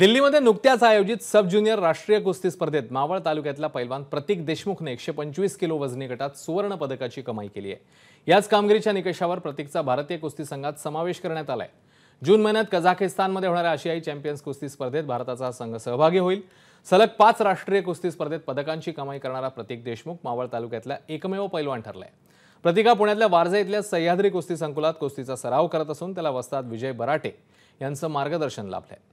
दिल्लीमध्ये नुकत्याच आयोजित सब ज्युनियर राष्ट्रीय कुस्ती स्पर्धेत मावळ तालुक्यातला पैलवान प्रतीक देशमुखने एकशे पंचवीस किलो वजनी गटात सुवर्ण पदकाची कमाई केली आहे याच कामगिरीच्या निकषावर प्रतीकचा भारतीय कुस्ती संघात समावेश करण्यात आलाय जून महिन्यात कझाकिस्तानमध्ये होणाऱ्या आशियाई चॅम्पियन्स कुस्ती स्पर्धेत भारताचा संघ सहभागी होईल सलग पाच राष्ट्रीय कुस्ती स्पर्धेत पदकांची कमाई करणारा प्रतीक देशमुख मावळ तालुक्यातला एकमेव पैलवान ठरलाय प्रतिका पुण्यातल्या वारजे इथल्या सह्याद्री कुस्ती संकुलात कुस्तीचा सराव करत असून त्याला वस्ताद विजय बराटे यांचं मार्गदर्शन लाभलंय